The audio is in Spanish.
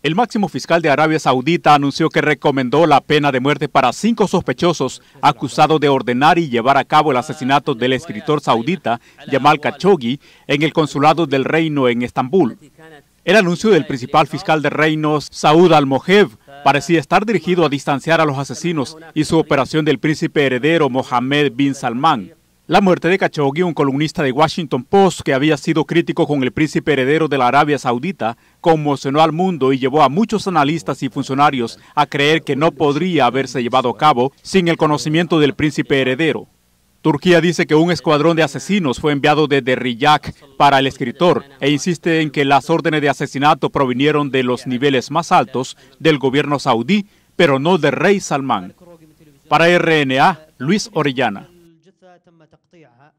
El máximo fiscal de Arabia Saudita anunció que recomendó la pena de muerte para cinco sospechosos acusados de ordenar y llevar a cabo el asesinato del escritor saudita Jamal Khashoggi en el consulado del reino en Estambul. El anuncio del principal fiscal de Reino, Saud al parecía estar dirigido a distanciar a los asesinos y su operación del príncipe heredero Mohammed bin Salman. La muerte de Khashoggi, un columnista de Washington Post que había sido crítico con el príncipe heredero de la Arabia Saudita, conmocionó al mundo y llevó a muchos analistas y funcionarios a creer que no podría haberse llevado a cabo sin el conocimiento del príncipe heredero. Turquía dice que un escuadrón de asesinos fue enviado desde Riyadh para el escritor e insiste en que las órdenes de asesinato provinieron de los niveles más altos del gobierno saudí, pero no del rey Salman. Para RNA, Luis Orellana. تم تقطيعها